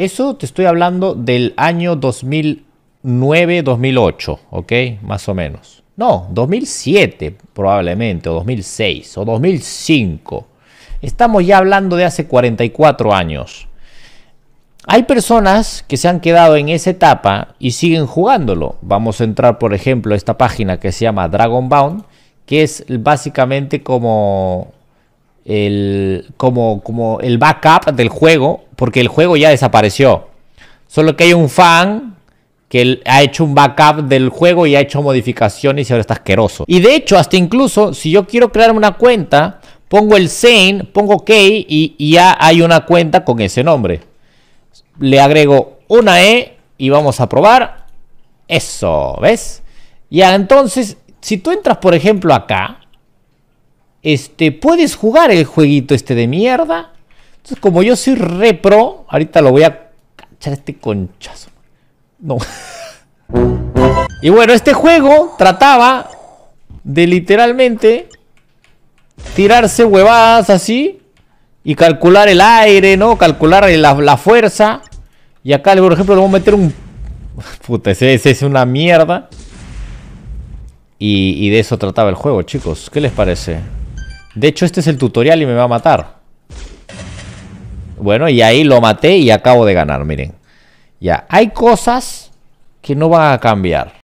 Eso te estoy hablando del año 2009, 2008, ¿ok? Más o menos. No, 2007 probablemente, o 2006, o 2005. Estamos ya hablando de hace 44 años. Hay personas que se han quedado en esa etapa y siguen jugándolo. Vamos a entrar, por ejemplo, a esta página que se llama Dragon Dragonbound, que es básicamente como el, como, como el backup del juego, porque el juego ya desapareció. Solo que hay un fan que ha hecho un backup del juego y ha hecho modificaciones y ahora está asqueroso. Y de hecho, hasta incluso, si yo quiero crear una cuenta, pongo el Zane, pongo k y, ya hay una cuenta con ese nombre. Le agrego una E y vamos a probar. Eso, ¿ves? Ya, entonces, si tú entras, por ejemplo, acá, este, puedes jugar el jueguito este de mierda. Entonces, como yo soy repro, ahorita lo voy a echar este conchazo. No. Y bueno, este juego trataba de literalmente tirarse huevadas así y calcular el aire, ¿no? Calcular la, fuerza. Y acá, por ejemplo, le vamos a meter un... Puta, ese, es una mierda. Y, y de eso trataba el juego, chicos. ¿Qué les parece? De hecho, este es el tutorial y me va a matar. Bueno, y ahí lo maté y acabo de ganar, miren. Ya, hay cosas que no van a cambiar.